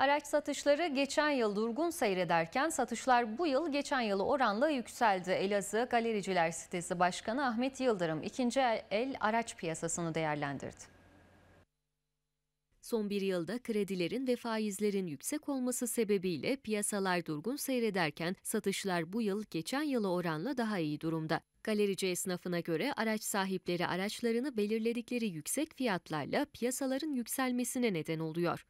Araç satışları geçen yıl durgun seyrederken satışlar bu yıl geçen yılı oranla yükseldi. Elazığ Galericiler Sitesi Başkanı Ahmet Yıldırım ikinci el, araç piyasasını değerlendirdi. Son bir yılda kredilerin ve faizlerin yüksek olması sebebiyle piyasalar durgun seyrederken satışlar bu yıl geçen yıla oranla daha iyi durumda. Galerici esnafına göre araç sahipleri araçlarını belirledikleri yüksek fiyatlarla piyasaların yükselmesine neden oluyor.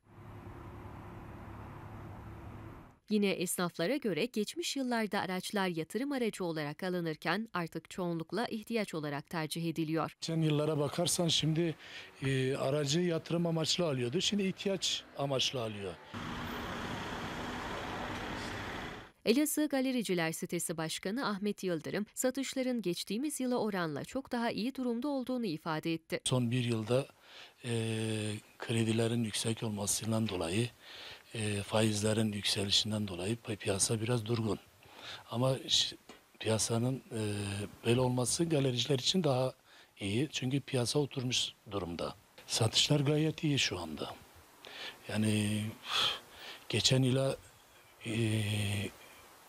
Yine esnaflara göre geçmiş yıllarda araçlar yatırım aracı olarak alınırken artık çoğunlukla ihtiyaç olarak tercih ediliyor. Sen yıllara bakarsan şimdi e, aracı yatırım amaçlı alıyordu. Şimdi ihtiyaç amaçlı alıyor. Elazığ Galericiler Sitesi Başkanı Ahmet Yıldırım, satışların geçtiğimiz yıla oranla çok daha iyi durumda olduğunu ifade etti. Son bir yılda e, kredilerin yüksek olmasından dolayı e, faizlerin yükselişinden dolayı piyasa biraz durgun. Ama piyasanın e, böyle olması galericiler için daha iyi. Çünkü piyasa oturmuş durumda. Satışlar gayet iyi şu anda. Yani geçen yıla e,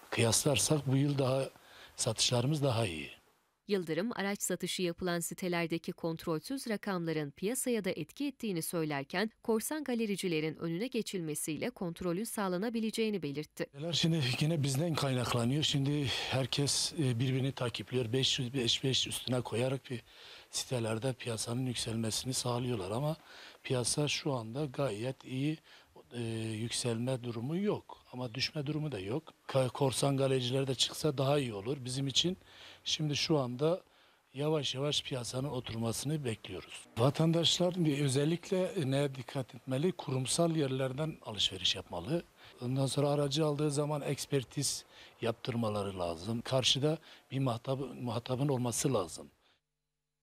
kıyaslarsak bu yıl daha satışlarımız daha iyi. Yıldırım araç satışı yapılan sitelerdeki kontrolsüz rakamların piyasaya da etki ettiğini söylerken korsan galericilerin önüne geçilmesiyle kontrolün sağlanabileceğini belirtti. Şimdi yine bizden kaynaklanıyor. Şimdi herkes e, birbirini takipliyor. 500 5, üstüne koyarak bir sitelerde piyasanın yükselmesini sağlıyorlar ama piyasa şu anda gayet iyi e, yükselme durumu yok ama düşme durumu da yok. Korsan galeciler de çıksa daha iyi olur bizim için. Şimdi şu anda yavaş yavaş piyasanın oturmasını bekliyoruz. Vatandaşlar özellikle neye dikkat etmeli? Kurumsal yerlerden alışveriş yapmalı. Ondan sonra aracı aldığı zaman ekspertiz yaptırmaları lazım. Karşıda bir muhatabı, muhatabın olması lazım.